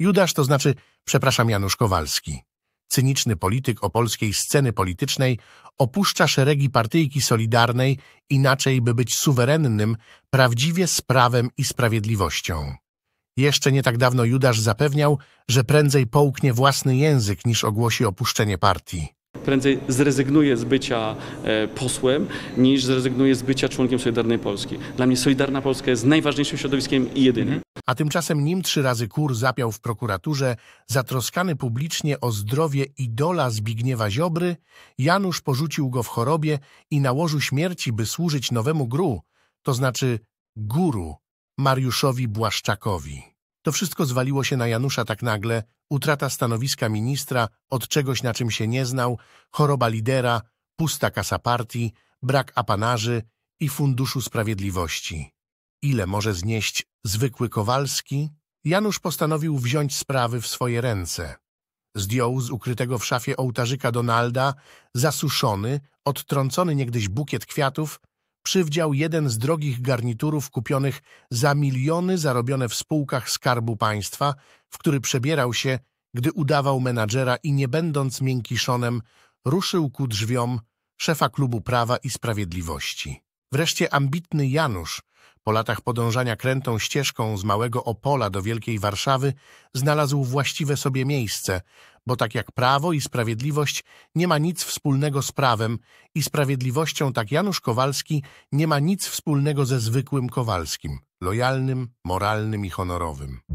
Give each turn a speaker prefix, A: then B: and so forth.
A: Judasz to znaczy, przepraszam, Janusz Kowalski. Cyniczny polityk opolskiej sceny politycznej opuszcza szeregi partyjki solidarnej inaczej, by być suwerennym, prawdziwie z prawem i sprawiedliwością. Jeszcze nie tak dawno Judasz zapewniał, że prędzej połknie własny język niż ogłosi opuszczenie partii.
B: Prędzej zrezygnuje z bycia e, posłem niż zrezygnuje z bycia członkiem Solidarnej Polski. Dla mnie Solidarna Polska jest najważniejszym środowiskiem i jedynym. Mhm.
A: A tymczasem nim trzy razy kur zapiał w prokuraturze, zatroskany publicznie o zdrowie idola Zbigniewa Ziobry, Janusz porzucił go w chorobie i na łożu śmierci, by służyć nowemu gru, to znaczy guru, Mariuszowi Błaszczakowi. To wszystko zwaliło się na Janusza tak nagle, utrata stanowiska ministra, od czegoś na czym się nie znał, choroba lidera, pusta kasa partii, brak apanarzy i funduszu sprawiedliwości ile może znieść zwykły Kowalski, Janusz postanowił wziąć sprawy w swoje ręce. Zdjął z ukrytego w szafie ołtarzyka Donalda zasuszony, odtrącony niegdyś bukiet kwiatów, przywdział jeden z drogich garniturów kupionych za miliony zarobione w spółkach Skarbu Państwa, w który przebierał się, gdy udawał menadżera i nie będąc miękiszonem, ruszył ku drzwiom szefa klubu Prawa i Sprawiedliwości. Wreszcie ambitny Janusz po latach podążania krętą ścieżką z Małego Opola do Wielkiej Warszawy znalazł właściwe sobie miejsce, bo tak jak prawo i sprawiedliwość nie ma nic wspólnego z prawem i sprawiedliwością tak Janusz Kowalski nie ma nic wspólnego ze zwykłym Kowalskim, lojalnym, moralnym i honorowym.